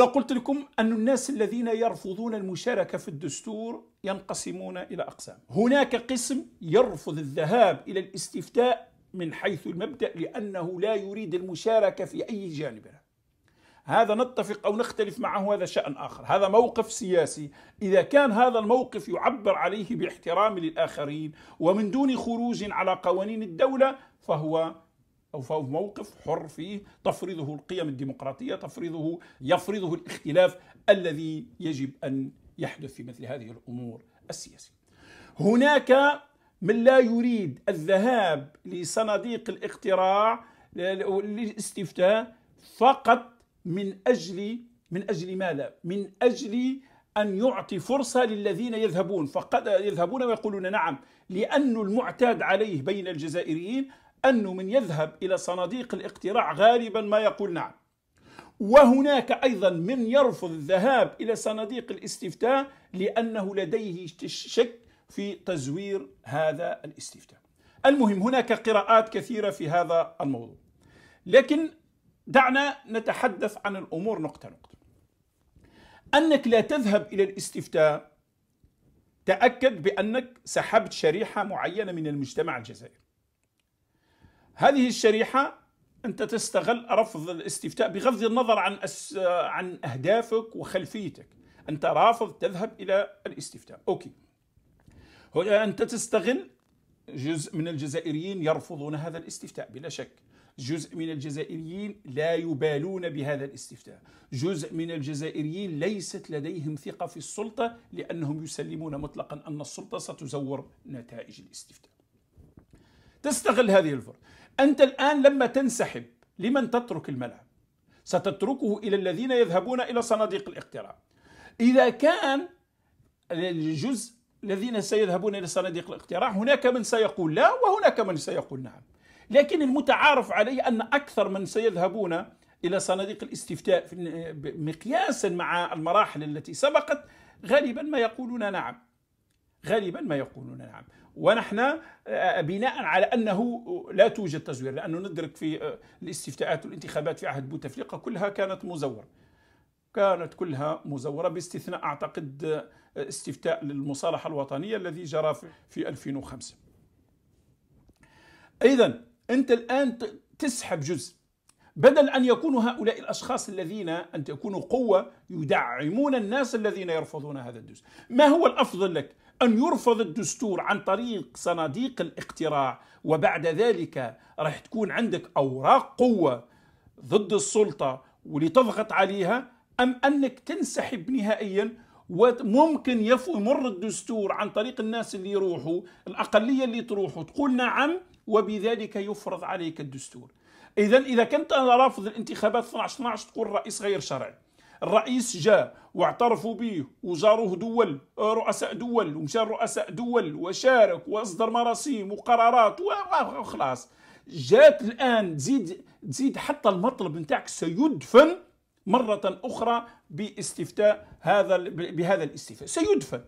أنا قلت لكم أن الناس الذين يرفضون المشاركة في الدستور ينقسمون إلى أقسام هناك قسم يرفض الذهاب إلى الاستفتاء من حيث المبدأ لأنه لا يريد المشاركة في أي جانب هذا نتفق أو نختلف معه هذا شأن آخر هذا موقف سياسي إذا كان هذا الموقف يعبر عليه باحترام للآخرين ومن دون خروج على قوانين الدولة فهو أو فهو موقف حر فيه تفرضه القيم الديمقراطية تفرضه يفرضه الاختلاف الذي يجب أن يحدث في مثل هذه الأمور السياسية هناك من لا يريد الذهاب لصناديق الاقتراع للاستفتاء فقط من أجل من أجل ماذا؟ من أجل أن يعطي فرصة للذين يذهبون فقد يذهبون ويقولون نعم لأن المعتاد عليه بين الجزائريين أنه من يذهب إلى صناديق الاقتراع غالبا ما يقول نعم وهناك أيضا من يرفض الذهاب إلى صناديق الاستفتاء لأنه لديه شك في تزوير هذا الاستفتاء المهم هناك قراءات كثيرة في هذا الموضوع لكن دعنا نتحدث عن الأمور نقطة نقطة أنك لا تذهب إلى الاستفتاء تأكد بأنك سحبت شريحة معينة من المجتمع الجزائري هذه الشريحه انت تستغل رفض الاستفتاء بغض النظر عن أس... عن اهدافك وخلفيتك انت رافض تذهب الى الاستفتاء اوكي انت تستغل جزء من الجزائريين يرفضون هذا الاستفتاء بلا شك جزء من الجزائريين لا يبالون بهذا الاستفتاء جزء من الجزائريين ليست لديهم ثقة في السلطة لأنهم يسلمون مطلقا أن السلطة ستزور نتائج الاستفتاء تستغل هذه الفرصة أنت الآن لما تنسحب لمن تترك الملعب ستتركه إلى الذين يذهبون إلى صناديق الاقتراع إذا كان الجزء الذين سيذهبون إلى صناديق الاقتراع هناك من سيقول لا وهناك من سيقول نعم لكن المتعارف عليه أن أكثر من سيذهبون إلى صناديق الاستفتاء مقياسا مع المراحل التي سبقت غالبا ما يقولون نعم غالبا ما يقولون نعم ونحن آه، آه، بناء على انه لا توجد تزوير لانه ندرك في آه، الاستفتاءات والانتخابات في عهد بوتفليقه كلها كانت مزوره كانت كلها مزوره باستثناء اعتقد استفتاء للمصالحه الوطنيه الذي جرى في 2005 اذا انت الان تسحب جزء بدل أن يكونوا هؤلاء الأشخاص الذين أن تكونوا قوة يدعمون الناس الذين يرفضون هذا الدستور ما هو الأفضل لك أن يرفض الدستور عن طريق صناديق الاقتراع وبعد ذلك راح تكون عندك أوراق قوة ضد السلطة ولتضغط عليها أم أنك تنسحب نهائيا وممكن يمر الدستور عن طريق الناس اللي يروحوا الأقلية اللي تروحوا تقول نعم وبذلك يفرض عليك الدستور اذا اذا كنت انا رافض الانتخابات 12 12 تقول الرئيس غير شرعي الرئيس جاء واعترفوا به وزاروه دول رؤساء دول ومشى رؤساء دول وشارك واصدر مراسيم وقرارات وخلاص جات الان تزيد تزيد حتى المطلب نتاعك سيدفن مرة أخرى باستفتاء هذا بهذا الاستفتاء سيدفن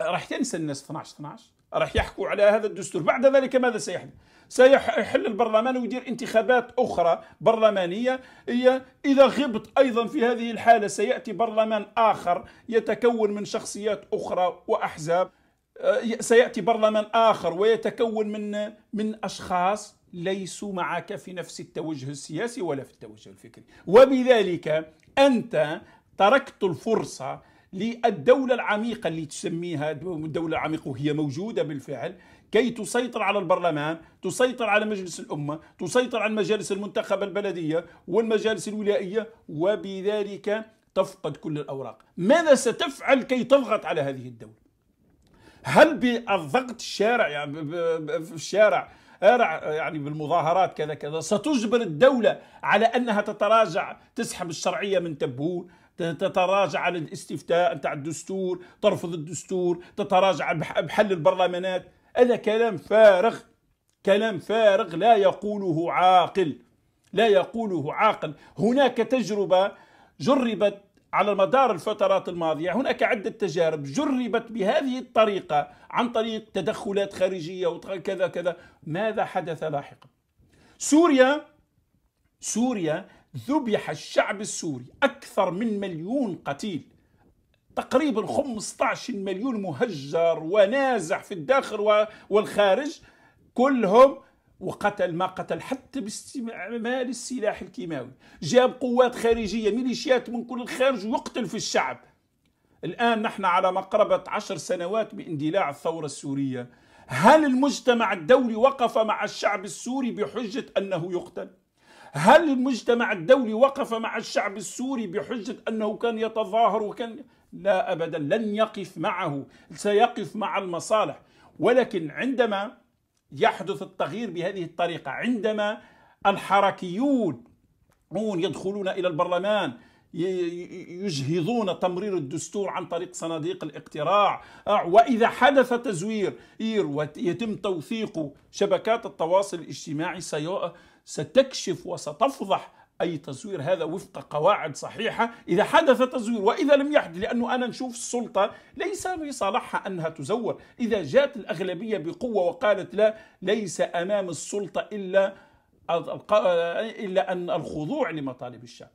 راح تنسى الناس 12 12 راح يحكوا على هذا الدستور بعد ذلك ماذا سيحدث سيحل البرلمان ويدير انتخابات أخرى برلمانية هي إذا غبط أيضا في هذه الحالة سيأتي برلمان آخر يتكون من شخصيات أخرى وأحزاب آه، سيأتي برلمان آخر ويتكون من من أشخاص ليسوا معك في نفس التوجه السياسي ولا في التوجه الفكري وبذلك أنت تركت الفرصة للدولة العميقة اللي تسميها الدولة العميقة وهي موجودة بالفعل كي تسيطر على البرلمان تسيطر على مجلس الأمة تسيطر على المجالس المنتخبة البلدية والمجالس الولائية وبذلك تفقد كل الأوراق ماذا ستفعل كي تضغط على هذه الدولة هل بالضغط الشارع يعني في الشارع يعني بالمظاهرات كذا كذا ستجبر الدولة على أنها تتراجع تسحب الشرعية من تبون تتراجع على الاستفتاء تاع الدستور ترفض الدستور تتراجع بحل البرلمانات هذا كلام فارغ كلام فارغ لا يقوله عاقل لا يقوله عاقل هناك تجربة جربت على مدار الفترات الماضية هناك عدة تجارب جربت بهذه الطريقة عن طريق تدخلات خارجية وكذا كذا ماذا حدث لاحقا سوريا سوريا ذبح الشعب السوري أكثر من مليون قتيل تقريبا 15 مليون مهجر ونازح في الداخل والخارج كلهم وقتل ما قتل حتى باستعمال السلاح الكيماوي جاب قوات خارجية ميليشيات من كل الخارج ويقتل في الشعب الآن نحن على مقربة عشر سنوات من اندلاع الثورة السورية هل المجتمع الدولي وقف مع الشعب السوري بحجة أنه يقتل؟ هل المجتمع الدولي وقف مع الشعب السوري بحجة أنه كان يتظاهر وكان لا أبدا لن يقف معه سيقف مع المصالح ولكن عندما يحدث التغيير بهذه الطريقة عندما الحركيون يدخلون إلى البرلمان يجهضون تمرير الدستور عن طريق صناديق الاقتراع آه، وإذا حدث تزوير ويتم توثيق شبكات التواصل الاجتماعي ستكشف وستفضح اي تزوير هذا وفق قواعد صحيحه اذا حدث تزوير واذا لم يحدث لانه انا نشوف السلطه ليس في صالحها انها تزور اذا جاءت الاغلبيه بقوه وقالت لا ليس امام السلطه الا الا ان الخضوع لمطالب الشعب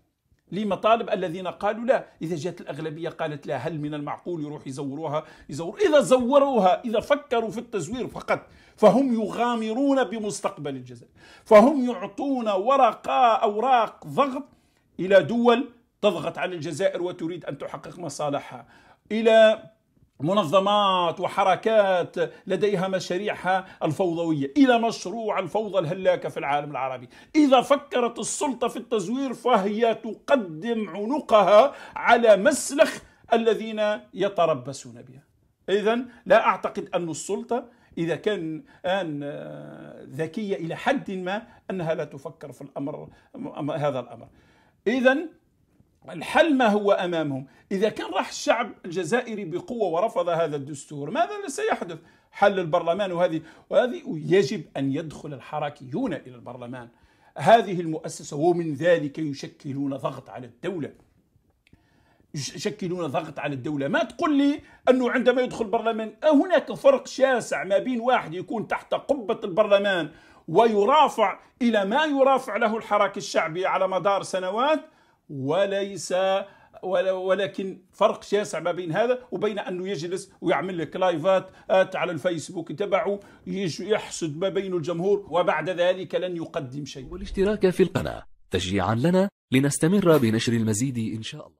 لمطالب الذين قالوا لا إذا جاءت الأغلبية قالت لا هل من المعقول يروح يزوروها يزور إذا زوروها إذا فكروا في التزوير فقط فهم يغامرون بمستقبل الجزائر فهم يعطون ورقة أوراق ضغط إلى دول تضغط على الجزائر وتريد أن تحقق مصالحها إلى منظمات وحركات لديها مشاريعها الفوضوية إلى مشروع الفوضى الهلاكة في العالم العربي إذا فكرت السلطة في التزوير فهي تقدم عنقها على مسلخ الذين يتربصون بها إذا لا أعتقد أن السلطة إذا كان آن آه، ذكية إلى حد ما أنها لا تفكر في الأمر هذا الأمر إذا الحل ما هو امامهم اذا كان راح الشعب الجزائري بقوه ورفض هذا الدستور ماذا سيحدث حل البرلمان وهذه وهذه يجب ان يدخل الحركيون الى البرلمان هذه المؤسسه ومن ذلك يشكلون ضغط على الدوله يشكلون ضغط على الدولة ما تقول لي أنه عندما يدخل البرلمان آه، هناك فرق شاسع ما بين واحد يكون تحت قبة البرلمان ويرافع إلى ما يرافع له الحراك الشعبي على مدار سنوات وليس ولكن فرق شاسع ما بين هذا وبين انه يجلس ويعمل لك لايفات على الفيسبوك تبعه يحسد ما بين الجمهور وبعد ذلك لن يقدم شيء والاشتراك في القناه تشجيعا لنا لنستمر بنشر المزيد ان شاء الله